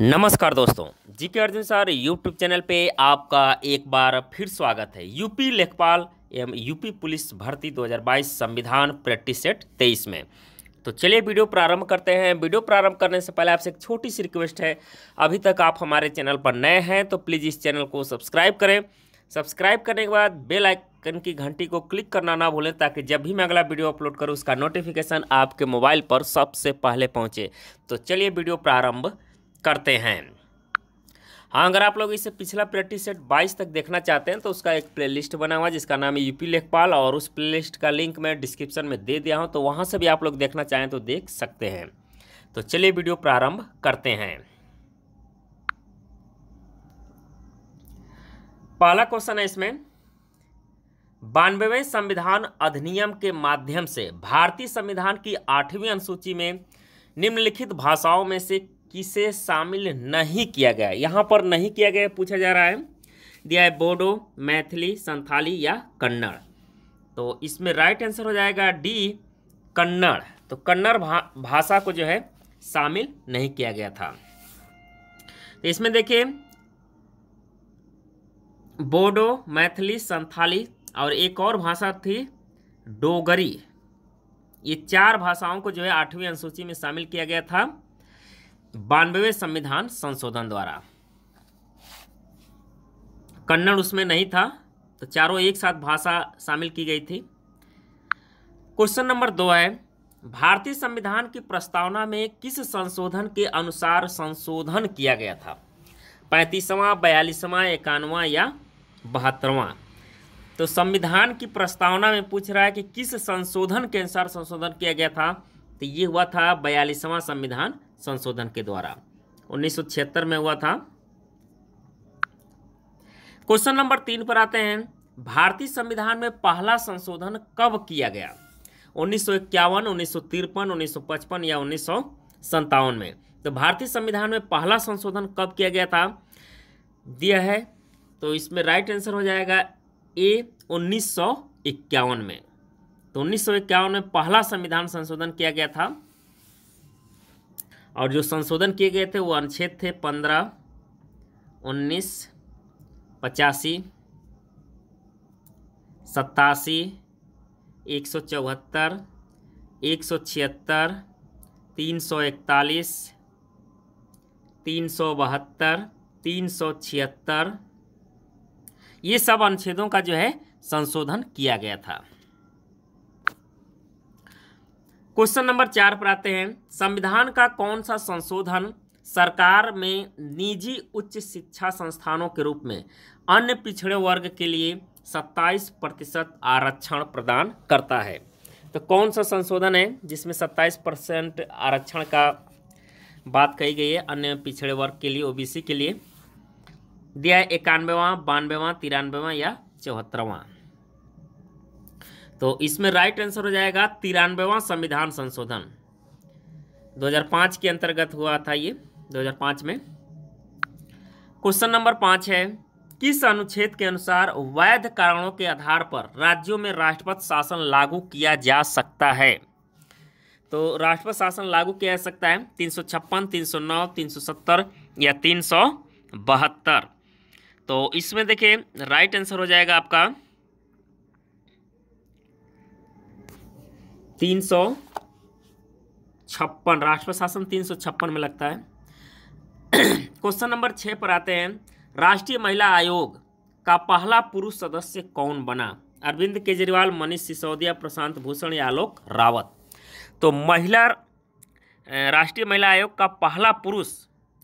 नमस्कार दोस्तों जी के अर्जुन सर यूट्यूब चैनल पे आपका एक बार फिर स्वागत है यूपी लेखपाल एवं यूपी पुलिस भर्ती 2022 संविधान प्रैक्टिस सेट तेईस में तो चलिए वीडियो प्रारंभ करते हैं वीडियो प्रारंभ करने से पहले आपसे एक छोटी सी रिक्वेस्ट है अभी तक आप हमारे चैनल पर नए हैं तो प्लीज़ इस चैनल को सब्सक्राइब करें सब्सक्राइब करने के बाद बेल आइकन की घंटी को क्लिक करना ना भूलें ताकि जब भी मैं अगला वीडियो अपलोड करूँ उसका नोटिफिकेशन आपके मोबाइल पर सबसे पहले पहुँचे तो चलिए वीडियो प्रारंभ करते हैं हाँ अगर आप लोग इसे पिछला प्रैक्टिस सेट 22 तक देखना चाहते हैं तो उसका एक प्लेलिस्ट बना हुआ है जिसका नाम है यूपी लेखपाल और उस प्लेलिस्ट का लिंक मैं डिस्क्रिप्शन में दे दिया हूँ तो वहाँ से भी आप लोग देखना चाहें तो देख सकते हैं तो चलिए वीडियो प्रारंभ करते हैं पहला क्वेश्चन है इसमें बानवेवें संविधान अधिनियम के माध्यम से भारतीय संविधान की आठवीं अनुसूची में निम्नलिखित भाषाओं में से किसे शामिल नहीं किया गया यहाँ पर नहीं किया गया पूछा जा रहा है दिया है बोडो मैथिली संथाली या कन्नड़ तो इसमें राइट आंसर हो जाएगा डी कन्नड़ तो कन्नड़ भा, भाषा को जो है शामिल नहीं किया गया था तो इसमें देखिए बोडो मैथिली संथाली और एक और भाषा थी डोगरी ये चार भाषाओं को जो है आठवीं अनुसूची में शामिल किया गया था बानवे संविधान संशोधन द्वारा कन्नड़ उसमें नहीं था तो चारों एक साथ भाषा शामिल की गई थी क्वेश्चन नंबर दो है भारतीय संविधान की प्रस्तावना में किस संशोधन के अनुसार संशोधन किया गया था पैंतीसवां बयालीसवां इक्यानवा या बहत्तरवां तो संविधान की प्रस्तावना में पूछ रहा है कि किस संशोधन के अनुसार संशोधन किया गया था तो ये हुआ था बयालीसवां संविधान संशोधन के द्वारा 1976 में हुआ था क्वेश्चन नंबर तीन पर आते हैं भारतीय संविधान में पहला संशोधन कब किया गया उन्नीस सौ इक्यावन उन्नीस सौ तिरपन उन्नीस सौ पचपन या उन्नीस सौ संतावन में तो भारतीय संविधान में पहला संशोधन कब किया गया था दिया है तो इसमें राइट आंसर हो जाएगा ए उन्नीस सौ इक्यावन में तो उन्नीस में पहला संविधान संशोधन किया गया था और जो संशोधन किए गए थे वो अनुच्छेद थे पंद्रह उन्नीस पचासी सत्तासी एक सौ चौहत्तर एक सौ छिहत्तर तीन सौ इकतालीस तीन सौ बहत्तर तीन सौ छिहत्तर ये सब अनुच्छेदों का जो है संशोधन किया गया था क्वेश्चन नंबर चार पर आते हैं संविधान का कौन सा संशोधन सरकार में निजी उच्च शिक्षा संस्थानों के रूप में अन्य पिछड़े वर्ग के लिए 27 प्रतिशत आरक्षण प्रदान करता है तो कौन सा संशोधन है जिसमें 27 परसेंट आरक्षण का बात कही गई है अन्य पिछड़े वर्ग के लिए ओबीसी के लिए दिया है इक्यानवेवा बानवेवा तिरानवेवा या चौहत्तरवा तो इसमें राइट आंसर हो जाएगा तिरानवेवा संविधान संशोधन 2005 के अंतर्गत हुआ था ये 2005 में क्वेश्चन नंबर पाँच है किस अनुच्छेद के अनुसार वैध कारणों के आधार पर राज्यों में राष्ट्रपति शासन लागू किया जा सकता है तो राष्ट्रपति शासन लागू किया जा सकता है तीन सौ छप्पन तीन सौ नौ तीन सौ सत्तर या तीन सौ बहत्तर तो इसमें देखिए राइट आंसर हो जाएगा आपका तीन सौ छप्पन राष्ट्र प्रशासन तीन सौ छप्पन में लगता है क्वेश्चन नंबर छः पर आते हैं राष्ट्रीय महिला आयोग का पहला पुरुष सदस्य कौन बना अरविंद केजरीवाल मनीष सिसोदिया प्रशांत भूषण या आलोक रावत तो महिला राष्ट्रीय महिला आयोग का पहला पुरुष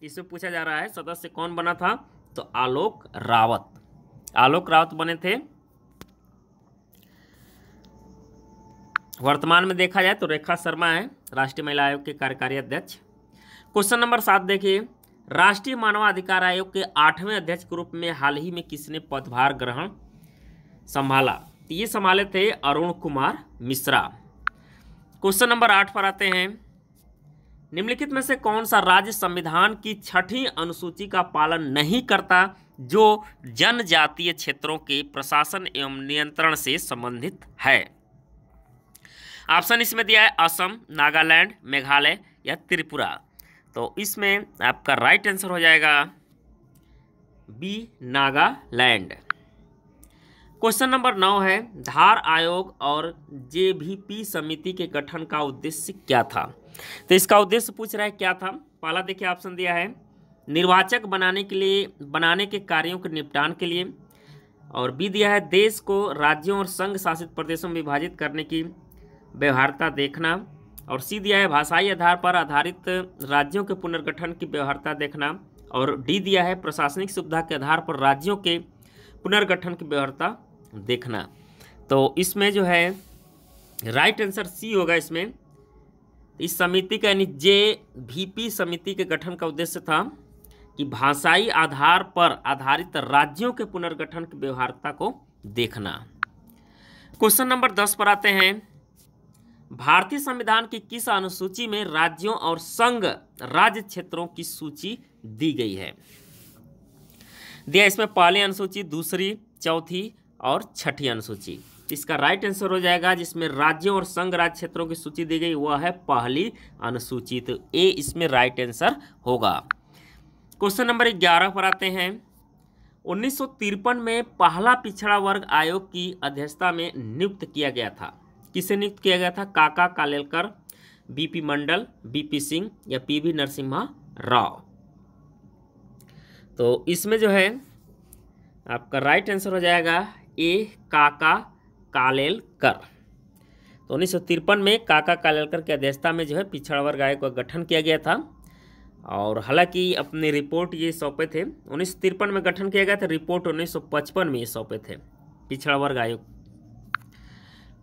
इसमें पूछा जा रहा है सदस्य कौन बना था तो आलोक रावत आलोक रावत बने थे वर्तमान में देखा जाए तो रेखा शर्मा है राष्ट्रीय महिला आयोग के कार्यकारी अध्यक्ष क्वेश्चन नंबर सात देखिए राष्ट्रीय मानवाधिकार आयोग के आठवें अध्यक्ष के रूप में हाल ही में किसने पदभार ग्रहण संभाला तो ये संभाले थे अरुण कुमार मिश्रा क्वेश्चन नंबर आठ पर आते हैं निम्नलिखित में से कौन सा राज्य संविधान की छठी अनुसूची का पालन नहीं करता जो जनजातीय क्षेत्रों के प्रशासन एवं नियंत्रण से संबंधित है ऑप्शन इसमें दिया है असम नागालैंड मेघालय या त्रिपुरा तो इसमें आपका राइट आंसर हो जाएगा बी नागालैंड क्वेश्चन नंबर नौ है धार आयोग और जे समिति के गठन का उद्देश्य क्या था तो इसका उद्देश्य पूछ रहा है क्या था पहला देखिए ऑप्शन दिया है निर्वाचक बनाने के लिए बनाने के कार्यों के निपटान के लिए और बी दिया है देश को राज्यों और संघ शासित प्रदेशों में विभाजित करने की व्यवहारता देखना और सी दिया है भाषाई आधार पर आधारित राज्यों के पुनर्गठन की व्यवहारता देखना और डी दिया है प्रशासनिक सुविधा के आधार पर राज्यों के पुनर्गठन की व्यवहारता देखना तो इसमें जो है राइट आंसर सी होगा इसमें इस समिति का यानी जे वीपी समिति के गठन का उद्देश्य था कि भाषाई आधार पर आधारित राज्यों के पुनर्गठन की व्यवहारता को देखना क्वेश्चन नंबर दस पर आते हैं भारतीय संविधान की किस अनुसूची में राज्यों और संघ राज्य क्षेत्रों की सूची दी गई है दिया इसमें पहली अनुसूची दूसरी चौथी और छठी अनुसूची इसका राइट आंसर हो जाएगा जिसमें राज्यों और संघ राज्य क्षेत्रों की सूची दी गई वह है पहली अनुसूची तो ए इसमें राइट आंसर होगा क्वेश्चन नंबर ग्यारह पर आते हैं उन्नीस में पहला पिछड़ा वर्ग आयोग की अध्यक्षता में नियुक्त किया गया था किसे नियुक्त किया गया था काका कालेलकर बीपी मंडल बीपी सिंह या पीवी नरसिम्हा राव तो इसमें जो है आपका राइट आंसर हो जाएगा ए काका कालेलकर तो उन्नीस में काका कालेलकर की अध्यक्षता में जो है पिछड़ा वर्ग आयोग का गठन किया गया था और हालांकि अपनी रिपोर्ट ये सौंपे थे उन्नीस में गठन किया गया था रिपोर्ट उन्नीस में ये सौंपे थे पिछड़ा वर्ग आयोग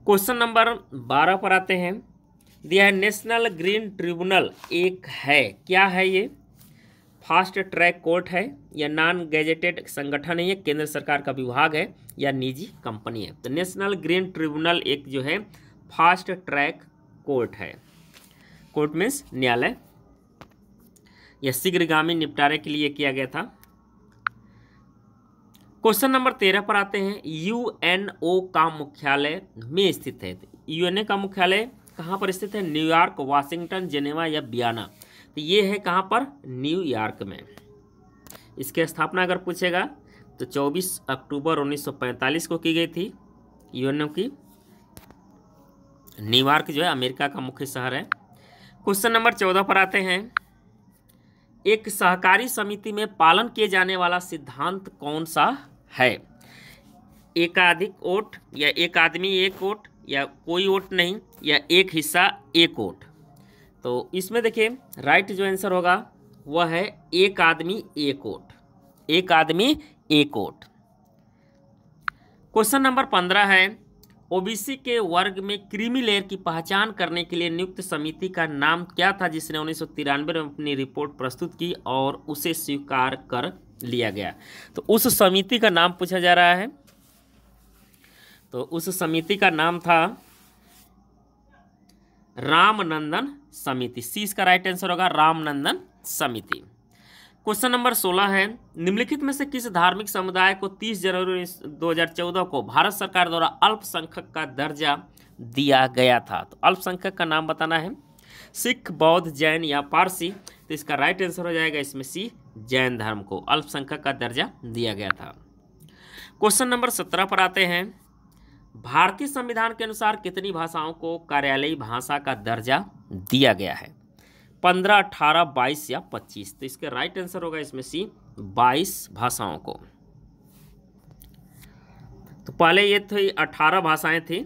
क्वेश्चन नंबर बारह पर आते हैं दिया है नेशनल ग्रीन ट्रिब्यूनल एक है क्या है ये फास्ट ट्रैक कोर्ट है या नॉन गैजेटेड संगठन है या केंद्र सरकार का विभाग है या निजी कंपनी है तो नेशनल ग्रीन ट्रिब्यूनल एक जो है फास्ट ट्रैक कोर्ट है कोर्ट मीन्स न्यायालय यह शीघ्रगामी निपटारे के लिए किया गया था क्वेश्चन नंबर तेरह पर आते हैं यूएनओ का मुख्यालय में स्थित है यूएनओ का मुख्यालय कहाँ पर स्थित है न्यूयॉर्क वाशिंगटन जेनेवा या बियाना तो ये है कहाँ पर न्यूयॉर्क में इसके स्थापना अगर पूछेगा तो 24 अक्टूबर 1945 को की गई थी यूएनओ की न्यूयॉर्क जो है अमेरिका का मुख्य शहर है क्वेश्चन नंबर चौदह पर आते हैं एक सहकारी समिति में पालन किए जाने वाला सिद्धांत कौन सा है एकाधिक वोट या एक आदमी एक ओट या कोई ओट नहीं या एक हिस्सा एक ओट तो इसमें देखिए राइट जो आंसर होगा वह है एक आदमी एक ओट एक आदमी एक ओट क्वेश्चन नंबर पंद्रह है ओबीसी के वर्ग में क्रीमी लेयर की पहचान करने के लिए नियुक्त समिति का नाम क्या था जिसने उन्नीस में अपनी रिपोर्ट प्रस्तुत की और उसे स्वीकार कर लिया गया तो उस समिति का नाम पूछा जा रहा है तो उस समिति का नाम था रामनंदन समिति सी इसका राइट आंसर होगा रामनंदन समिति क्वेश्चन नंबर सोलह है निम्नलिखित में से किस धार्मिक समुदाय को 30 जनवरी 2014 को भारत सरकार द्वारा अल्पसंख्यक का दर्जा दिया गया था तो अल्पसंख्यक का नाम बताना है सिख बौद्ध जैन या पारसी तो इसका राइट आंसर हो जाएगा इसमें सी जैन धर्म को अल्पसंख्यक का दर्जा दिया गया था क्वेश्चन नंबर सत्रह पर आते हैं भारतीय संविधान के अनुसार कितनी भाषाओं को कार्यालयी भाषा का दर्जा दिया गया है पंद्रह अठारह बाईस या पच्चीस तो इसका राइट आंसर होगा इसमें सी बाईस भाषाओं को तो पहले ये थी अठारह भाषाएं थी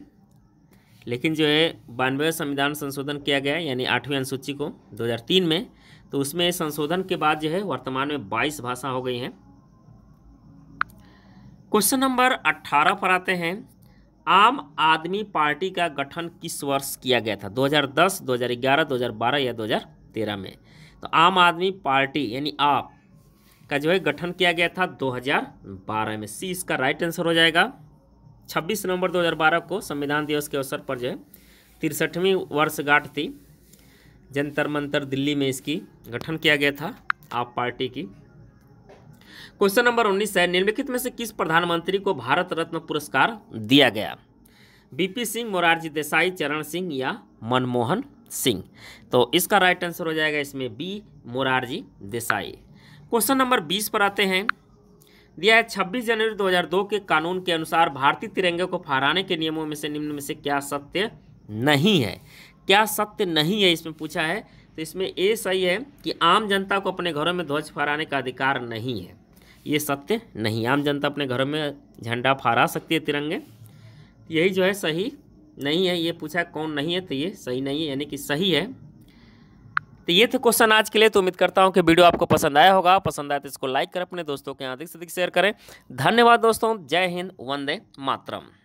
लेकिन जो है बानवे संविधान संशोधन किया गया यानी आठवीं अनुसूची को 2003 में तो उसमें संशोधन के बाद जो है वर्तमान में बाईस भाषा हो गई हैं क्वेश्चन नंबर अट्ठारह पर आते हैं आम आदमी पार्टी का गठन किस वर्ष किया गया था 2010, 2011, 2012 या 2013 में तो आम आदमी पार्टी यानी आप का जो है गठन किया गया था 2012 में सी इसका राइट आंसर हो जाएगा 26 नवंबर 2012 को संविधान दिवस के अवसर पर जो है तिरसठवीं वर्षगांठ थी जंतर मंतर दिल्ली में इसकी गठन किया गया था आप पार्टी की क्वेश्चन नंबर उन्नीस है निम्नलिखित में से किस प्रधानमंत्री को भारत रत्न पुरस्कार दिया गया बीपी सिंह मोरारजी देसाई चरण सिंह या मनमोहन सिंह तो इसका राइट आंसर हो जाएगा इसमें B Morarji Desai question number बीस पर आते हैं दिया है छब्बीस जनवरी 2002 के कानून के अनुसार भारतीय तिरंगे को फहराने के नियमों में से निम्न में से क्या सत्य नहीं है क्या सत्य नहीं है इसमें पूछा है तो इसमें ए सही है कि आम जनता को अपने घरों में ध्वज फहराने का अधिकार नहीं है ये सत्य नहीं आम जनता अपने घरों में झंडा फहरा सकती है तिरंगे यही जो है सही नहीं है ये पूछा कौन नहीं है तो ये सही नहीं है यानी कि सही है तो ये थे क्वेश्चन आज के लिए तो उम्मीद करता हूँ कि वीडियो आपको पसंद आया होगा पसंद आया तो इसको लाइक करें अपने दोस्तों के यहाँ अधिक से अधिक शेयर करें धन्यवाद दोस्तों जय हिंद वंदे मातरम